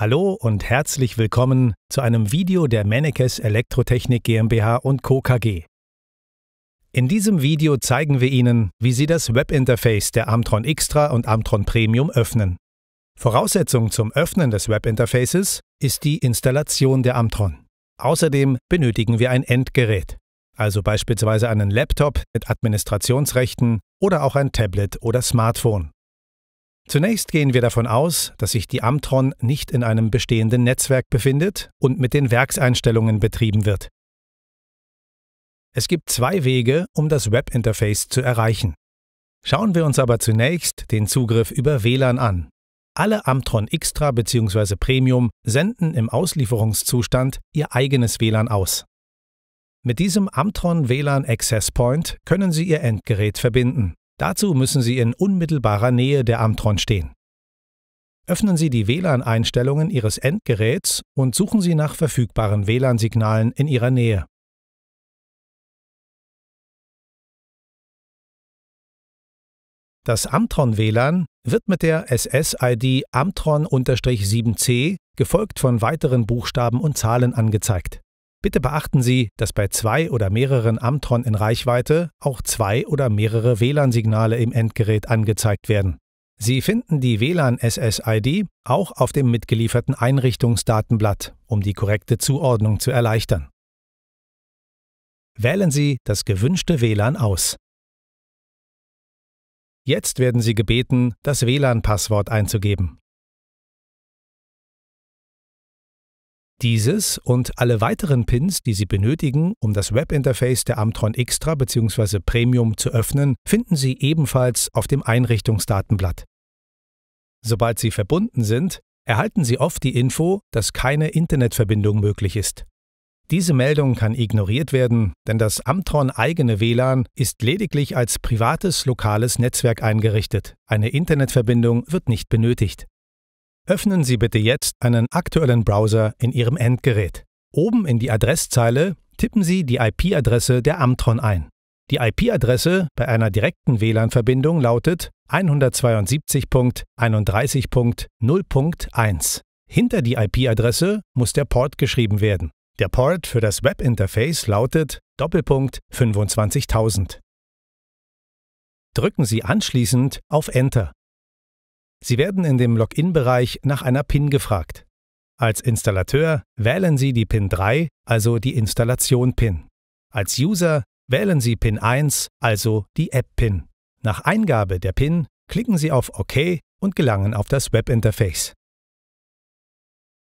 Hallo und herzlich willkommen zu einem Video der Mennekes Elektrotechnik GmbH Co. KG. In diesem Video zeigen wir Ihnen, wie Sie das Webinterface der Amtron Extra und Amtron Premium öffnen. Voraussetzung zum Öffnen des Webinterfaces ist die Installation der Amtron. Außerdem benötigen wir ein Endgerät, also beispielsweise einen Laptop mit Administrationsrechten oder auch ein Tablet oder Smartphone. Zunächst gehen wir davon aus, dass sich die Amtron nicht in einem bestehenden Netzwerk befindet und mit den Werkseinstellungen betrieben wird. Es gibt zwei Wege, um das Webinterface zu erreichen. Schauen wir uns aber zunächst den Zugriff über WLAN an. Alle Amtron Extra bzw. Premium senden im Auslieferungszustand ihr eigenes WLAN aus. Mit diesem Amtron WLAN Access Point können Sie Ihr Endgerät verbinden. Dazu müssen Sie in unmittelbarer Nähe der Amtron stehen. Öffnen Sie die WLAN-Einstellungen Ihres Endgeräts und suchen Sie nach verfügbaren WLAN-Signalen in Ihrer Nähe. Das Amtron WLAN wird mit der SSID amtron Amtron-7C gefolgt von weiteren Buchstaben und Zahlen angezeigt. Bitte beachten Sie, dass bei zwei oder mehreren Amtron in Reichweite auch zwei oder mehrere WLAN-Signale im Endgerät angezeigt werden. Sie finden die WLAN-SSID auch auf dem mitgelieferten Einrichtungsdatenblatt, um die korrekte Zuordnung zu erleichtern. Wählen Sie das gewünschte WLAN aus. Jetzt werden Sie gebeten, das WLAN-Passwort einzugeben. Dieses und alle weiteren Pins, die Sie benötigen, um das Webinterface der Amtron Extra bzw. Premium zu öffnen, finden Sie ebenfalls auf dem Einrichtungsdatenblatt. Sobald Sie verbunden sind, erhalten Sie oft die Info, dass keine Internetverbindung möglich ist. Diese Meldung kann ignoriert werden, denn das Amtron eigene WLAN ist lediglich als privates lokales Netzwerk eingerichtet. Eine Internetverbindung wird nicht benötigt. Öffnen Sie bitte jetzt einen aktuellen Browser in Ihrem Endgerät. Oben in die Adresszeile tippen Sie die IP-Adresse der Amtron ein. Die IP-Adresse bei einer direkten WLAN-Verbindung lautet 172.31.0.1. Hinter die IP-Adresse muss der Port geschrieben werden. Der Port für das Webinterface lautet Doppelpunkt 25000. Drücken Sie anschließend auf Enter. Sie werden in dem Login-Bereich nach einer PIN gefragt. Als Installateur wählen Sie die PIN 3, also die Installation-PIN. Als User wählen Sie PIN 1, also die App-PIN. Nach Eingabe der PIN klicken Sie auf OK und gelangen auf das Webinterface.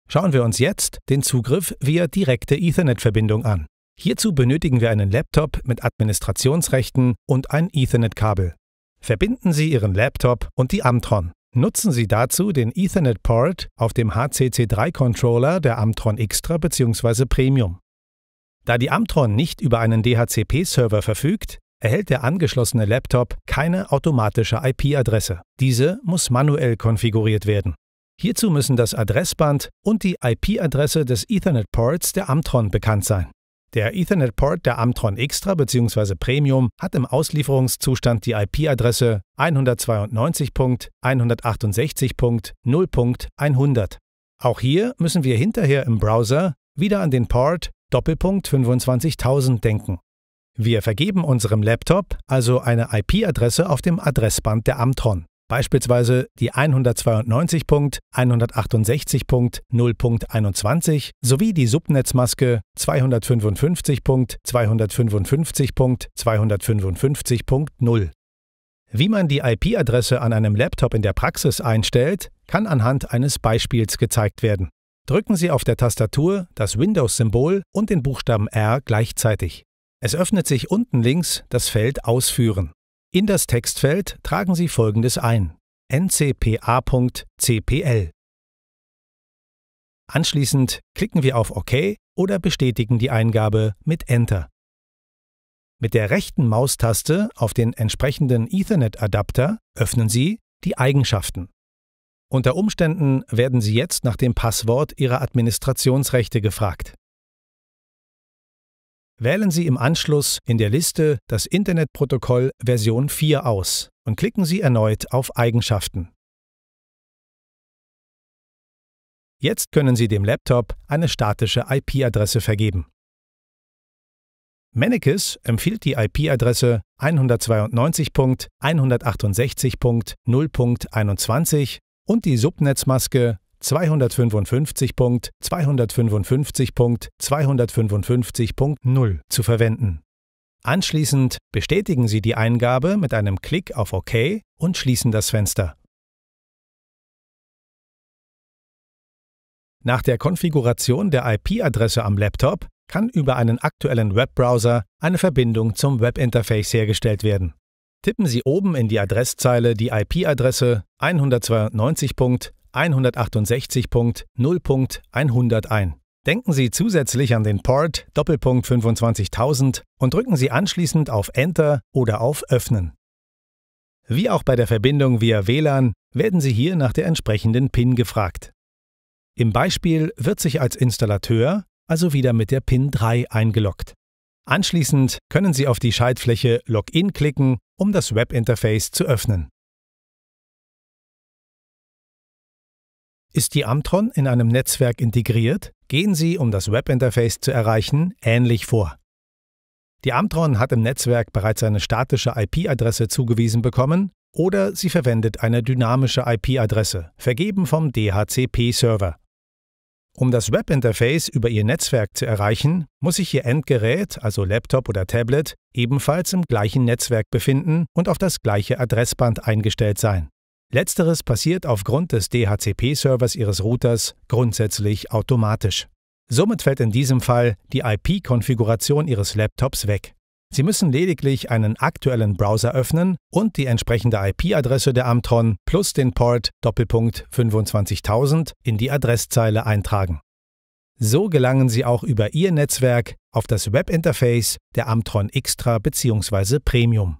Schauen wir uns jetzt den Zugriff via direkte Ethernet-Verbindung an. Hierzu benötigen wir einen Laptop mit Administrationsrechten und ein Ethernet-Kabel. Verbinden Sie Ihren Laptop und die Amtron. Nutzen Sie dazu den Ethernet-Port auf dem HCC3-Controller der Amtron Extra bzw. Premium. Da die Amtron nicht über einen DHCP-Server verfügt, erhält der angeschlossene Laptop keine automatische IP-Adresse. Diese muss manuell konfiguriert werden. Hierzu müssen das Adressband und die IP-Adresse des Ethernet-Ports der Amtron bekannt sein. Der Ethernet Port der Amtron Extra bzw. Premium hat im Auslieferungszustand die IP-Adresse 192.168.0.100. Auch hier müssen wir hinterher im Browser wieder an den Port Doppelpunkt 25000 denken. Wir vergeben unserem Laptop also eine IP-Adresse auf dem Adressband der Amtron. Beispielsweise die 192.168.0.21 sowie die Subnetzmaske 255.255.255.0. Wie man die IP-Adresse an einem Laptop in der Praxis einstellt, kann anhand eines Beispiels gezeigt werden. Drücken Sie auf der Tastatur das Windows-Symbol und den Buchstaben R gleichzeitig. Es öffnet sich unten links das Feld Ausführen. In das Textfeld tragen Sie Folgendes ein: ncpa.cpl. Anschließend klicken wir auf OK oder bestätigen die Eingabe mit Enter. Mit der rechten Maustaste auf den entsprechenden Ethernet-Adapter öffnen Sie die Eigenschaften. Unter Umständen werden Sie jetzt nach dem Passwort Ihrer Administrationsrechte gefragt. Wählen Sie im Anschluss in der Liste das Internetprotokoll Version 4 aus und klicken Sie erneut auf Eigenschaften. Jetzt können Sie dem Laptop eine statische IP-Adresse vergeben. Mennekes empfiehlt die IP-Adresse 192.168.0.21 und die Subnetzmaske 192.168.0.21. 255.255.255.0 zu verwenden. Anschließend bestätigen Sie die Eingabe mit einem Klick auf OK und schließen das Fenster. Nach der Konfiguration der IP-Adresse am Laptop kann über einen aktuellen Webbrowser eine Verbindung zum Webinterface hergestellt werden. Tippen Sie oben in die Adresszeile die IP-Adresse 192. 168.0.100 ein. Denken Sie zusätzlich an den Port Doppelpunkt 25000 und drücken Sie anschließend auf Enter oder auf Öffnen. Wie auch bei der Verbindung via WLAN werden Sie hier nach der entsprechenden PIN gefragt. Im Beispiel wird sich als Installateur also wieder mit der PIN 3 eingeloggt. Anschließend können Sie auf die Schaltfläche Login klicken, um das Webinterface zu öffnen. Ist die Amtron in einem Netzwerk integriert, gehen Sie, um das Webinterface zu erreichen, ähnlich vor. Die Amtron hat im Netzwerk bereits eine statische IP-Adresse zugewiesen bekommen oder sie verwendet eine dynamische IP-Adresse, vergeben vom DHCP-Server. Um das Webinterface über Ihr Netzwerk zu erreichen, muss sich Ihr Endgerät, also Laptop oder Tablet, ebenfalls im gleichen Netzwerk befinden und auf das gleiche Adressband eingestellt sein. Letzteres passiert aufgrund des DHCP-Servers Ihres Routers grundsätzlich automatisch. Somit fällt in diesem Fall die IP-Konfiguration Ihres Laptops weg. Sie müssen lediglich einen aktuellen Browser öffnen und die entsprechende IP-Adresse der Amtron plus den Port Doppelpunkt 25000 in die Adresszeile eintragen. So gelangen Sie auch über Ihr Netzwerk auf das Webinterface der Amtron Extra bzw. Premium.